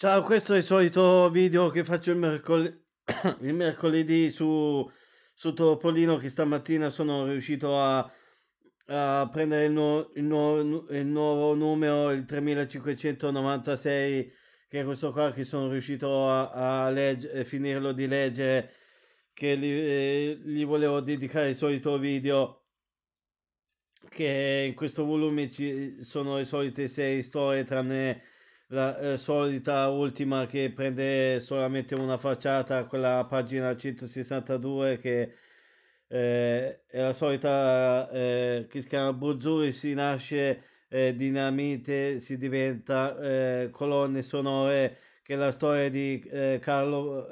Ciao, questo è il solito video che faccio il, mercol- il mercoledì su, su Topolino che stamattina sono riuscito a, a prendere il, nu- il, nu- il, nuovo numero, il 3596, che è questo qua che sono riuscito a, a legge- eh, finirlo di leggere, che gli, eh, gli volevo dedicare il solito video, che in questo volume ci sono le solite sei storie tranne la eh, solita ultima che prende solamente una facciata, quella pagina 162 che eh, è la solita eh, che si chiama Buzzuri, si nasce eh, dinamite, si diventa eh, colonne sonore, che è la storia di eh, Carlo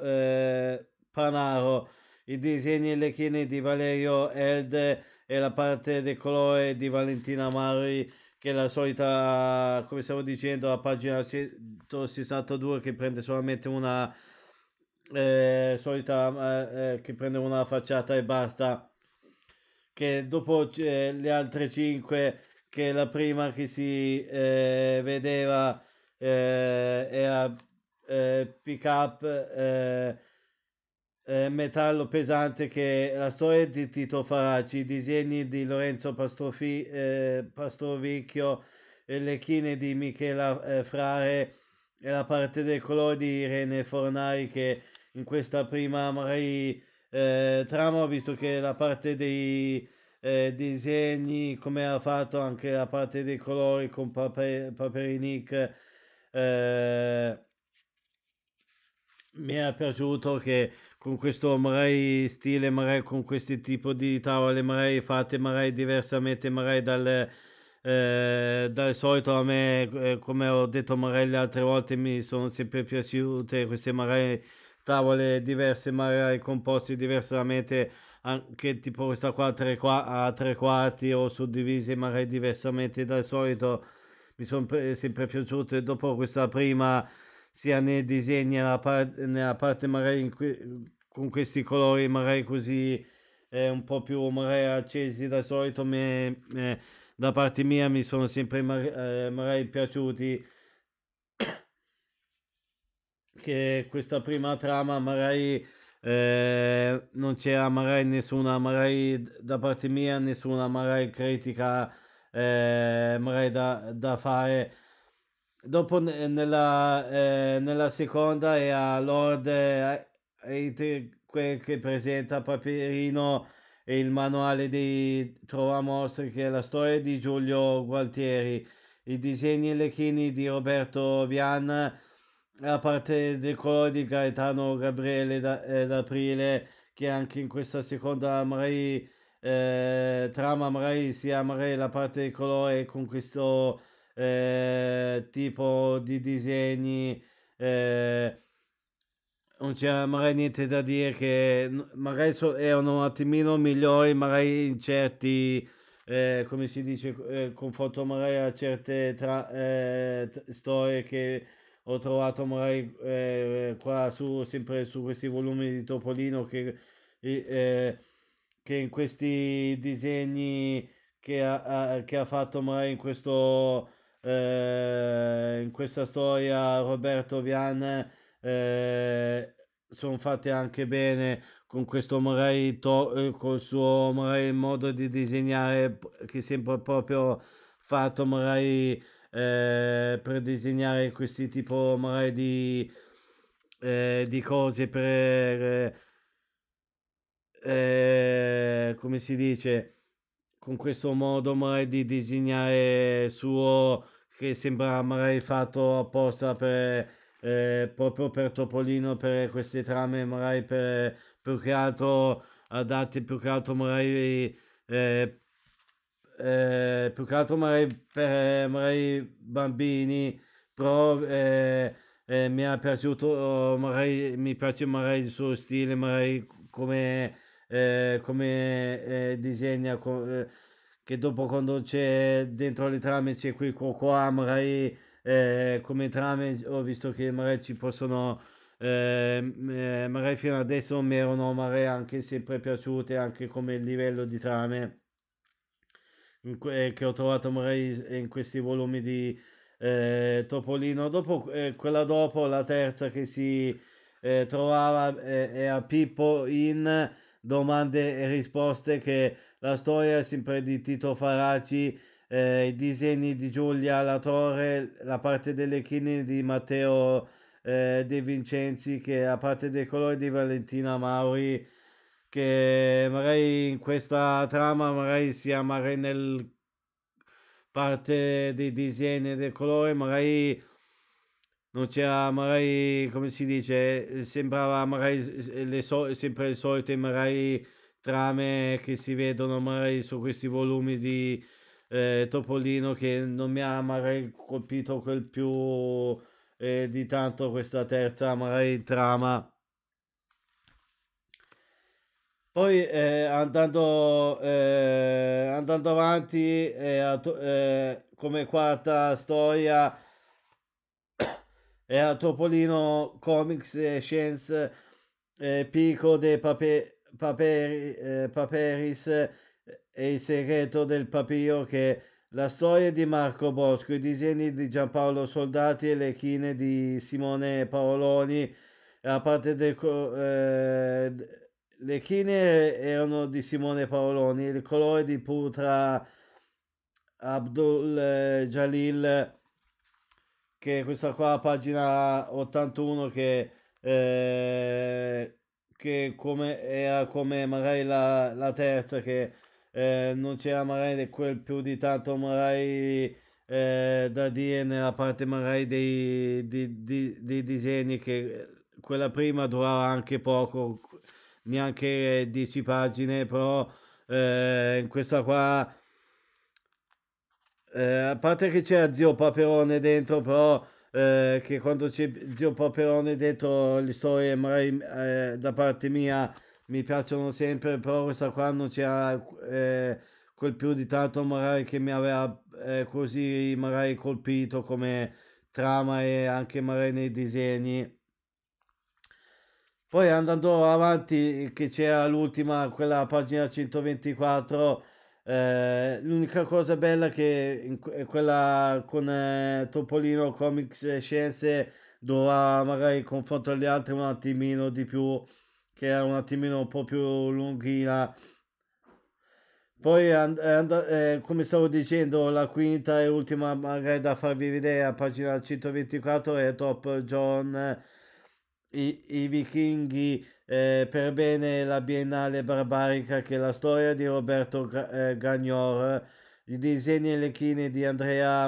Panaro, i disegni e le chine di Valerio Elde e la parte del colore di Valentina Mari che la solita, come stavo dicendo, la pagina 162 che prende solamente una eh, solita eh, eh, che prende una facciata e basta. Che dopo eh, le altre 5, che la prima che si eh, vedeva eh, era pick up eh, metallo pesante che la storia di Tito Faraci, i disegni di Lorenzo Pastrofi, eh, Pastrovicchio, le chine di Michela eh, Frare e la parte dei colori di Irene Fornari che in questa prima magari eh, trama ho visto che la parte dei eh, disegni come ha fatto anche la parte dei colori con Paper, Paperinik eh, mi è piaciuto che con questo magari stile, magari con questi tipi di tavole, magari fatte magari diversamente magari dal, eh, dal solito a me, eh, come ho detto magari le altre volte, mi sono sempre piaciute queste magari tavole diverse, magari composte diversamente, anche tipo questa qua a tre, qua, a tre quarti o suddivise magari diversamente dal solito, mi sono sempre piaciute. Dopo questa prima sia nei disegni, nella, par nella parte magari in cui con questi colori magari così eh, un po' più magari accesi da solito me, eh, da parte mia mi sono sempre magari, eh, magari piaciuti che questa prima trama magari eh, non c'era magari nessuna magari da parte mia nessuna magari critica eh, magari da, da, fare dopo nella, eh, nella seconda era Lord eh, che presenta Paperino e il manuale dei Trovamostri, che è la storia di Giulio Gualtieri, i disegni e le di Roberto Vian, la parte del colore di Gaetano Gabriele eh, d'Aprile, che anche in questa seconda Amrei, eh, trama Amrei, si Amrei la parte del colore con questo eh, tipo di disegni. Eh, non c'era mai niente da dire che magari so, erano un attimino migliori magari in certi eh, come si dice eh, confronto magari a certe tra, eh, storie che ho trovato magari eh, qua su sempre su questi volumi di Topolino che, eh, che in questi disegni che ha, ha, che ha fatto magari in questo eh, in questa storia Roberto Vian eh, sono fatte anche bene con questo magari to- eh, col suo magari modo di disegnare che sembra proprio fatto magari eh, per disegnare questi tipo magari di, eh, di cose per eh, come si dice con questo modo magari di disegnare suo che sembra magari fatto apposta per eh, proprio per Topolino, per queste trame, magari per, più che altro adatte più che altro magari eh, eh, più che altro magari per magari bambini, però eh, eh, mi è piaciuto, magari mi piace magari il suo stile, magari come, eh, come disegna. Com- che dopo quando c'è dentro le trame c'è qui qua, qua magari eh, come trame ho visto che magari ci possono ehm, eh, magari fino adesso mi erano magari anche sempre piaciute anche come livello di trame que- eh, che ho trovato magari in questi volumi di eh, Topolino dopo eh, quella dopo la terza che si eh, trovava era eh, Pippo in domande e risposte che la storia sempre di Tito Faraci eh, i disegni di Giulia Latore, la parte delle chine di Matteo eh, De Vincenzi, che la parte dei colori di Valentina Mauri, che magari in questa trama magari sia magari nel parte dei disegni del colore, magari non c'era magari come si dice sembrava magari le so- sempre le solite magari trame che si vedono magari su questi volumi di eh, Topolino che non mi ha magari colpito quel più eh, di tanto questa terza magari trama. Poi eh, andando, eh, andando avanti eh, eh, come quarta storia è a Topolino Comics e Science Pico de Pape, Paperi, Paperis e il segreto del papiro che la storia di Marco Bosco, i disegni di Giampaolo Soldati e le chine di Simone Paoloni, a parte del... Eh, le chine erano di Simone Paoloni, il colore di Putra Abdul eh, Jalil, che questa qua pagina 81 che... Eh, che come era come magari la, la terza che eh, non c'era magari quel più di tanto magari eh, da dire nella parte magari dei, di, di, dei disegni che eh, quella prima durava anche poco, neanche 10 pagine, però eh, in questa qua... Eh, a parte che c'era zio Paperone dentro, però eh, che quando c'è zio Paperone dentro le storie magari eh, da parte mia mi piacciono sempre, però questa qua non c'era eh, quel più di tanto magari che mi aveva eh, così magari colpito come trama e anche magari nei disegni. Poi andando avanti, che c'era l'ultima, quella pagina 124, eh, l'unica cosa bella che in, quella con eh, Topolino Comics Scienze doveva magari confronto gli altri un attimino di più che erano un attimino un po' più lunghi Poi and- and- eh, come stavo dicendo, la quinta e ultima magari da farvi vedere a pagina 124 è Top John, i, i vichinghi eh, per bene la biennale barbarica che è la storia di Roberto G- eh, Gagnor, i disegni e le chine di Andrea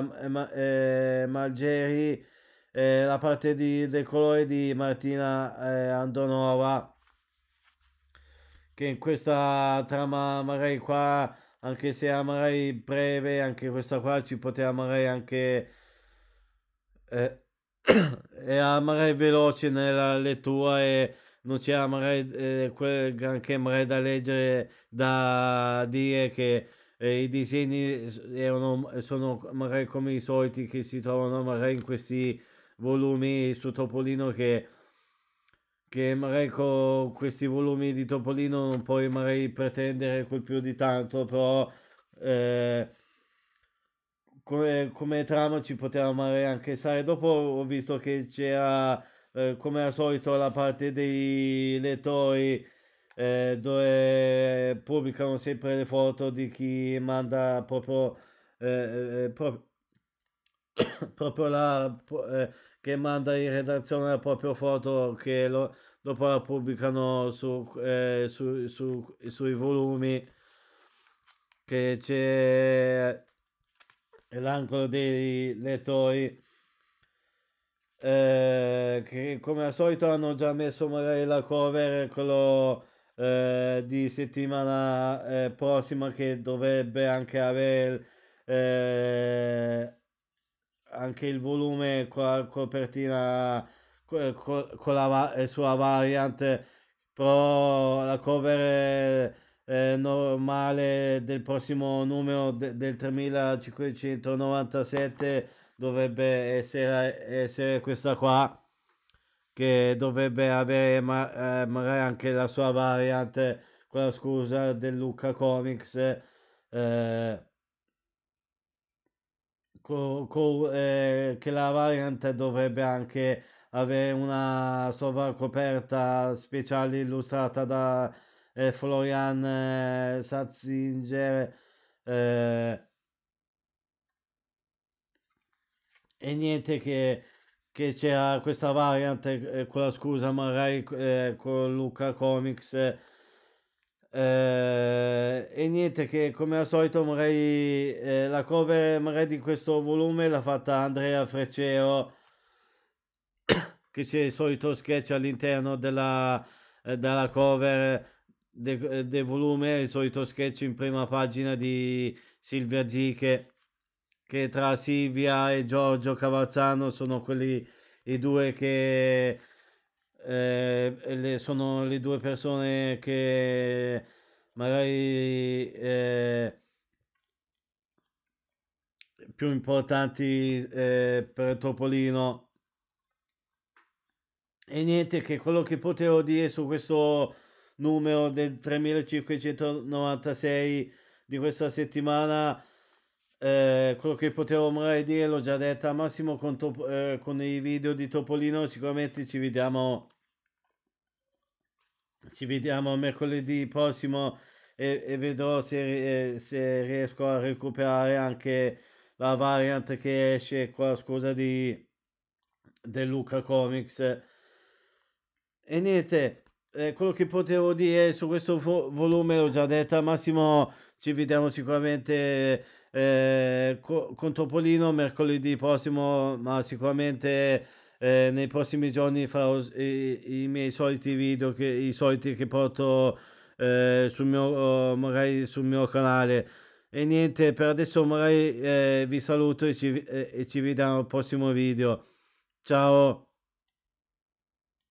eh, Malgeri, eh, la parte di, del colore di Martina eh, Andonova che in questa trama magari qua, anche se magari breve, anche questa qua ci poteva magari anche... Eh, era magari veloce nella lettura e non c'era magari eh, quel granché magari da leggere, da dire che eh, i disegni erano, sono magari come i soliti che si trovano magari in questi volumi su Topolino che che magari con questi volumi di Topolino non puoi magari pretendere quel più di tanto, però eh, come, come, trama ci poteva magari anche stare. Dopo ho visto che c'era, eh, come al solito, la parte dei lettori eh, dove pubblicano sempre le foto di chi manda proprio, eh, eh, eh, proprio, proprio la che manda in redazione la propria foto che lo, dopo la pubblicano su, eh, su, su, sui volumi che c'è l'angolo dei lettori eh, che come al solito hanno già messo magari la cover quello eh, di settimana eh, prossima che dovrebbe anche avere eh, anche il volume con la copertina con, la sua variante pro la cover eh, normale del prossimo numero de, del 3597 dovrebbe essere, essere, questa qua che dovrebbe avere ma, eh, magari anche la sua variante con la scusa del Lucca Comics eh, co, co, eh, che la variante dovrebbe anche avere una sovracoperta speciale illustrata da eh, Florian eh, Satzinger. Eh, e niente che, che c'era questa variant eh, con la scusa magari eh, con Luca Comics eh, e niente, che come al solito vorrei eh, la cover magari di questo volume l'ha fatta Andrea Freccero, che c'è il solito sketch all'interno della, eh, della cover eh, del de volume, il solito sketch in prima pagina di Silvia Ziche, che tra Silvia e Giorgio Cavazzano sono quelli i due che Ehm, sono le due persone che magari, ehm più importanti, ehm, per Topolino. E niente, che quello che potevo dire su questo numero del 3596 di questa settimana eh, quello che potevo mai dire l'ho già detto a Massimo con, Top, eh, con i video di Topolino sicuramente ci vediamo ci vediamo mercoledì prossimo e, e vedrò se, eh, se, riesco a recuperare anche la variant che esce qua scusa di del Luca Comics e niente eh, quello che potevo dire su questo volume l'ho già detto a Massimo ci vediamo sicuramente eh, co- con Topolino mercoledì prossimo, ma sicuramente eh, nei prossimi giorni farò i, i, miei soliti video, che, i soliti che porto eh, sul, mio, magari sul mio canale. E niente, per adesso magari eh, vi saluto e ci, e ci vediamo al prossimo video. Ciao!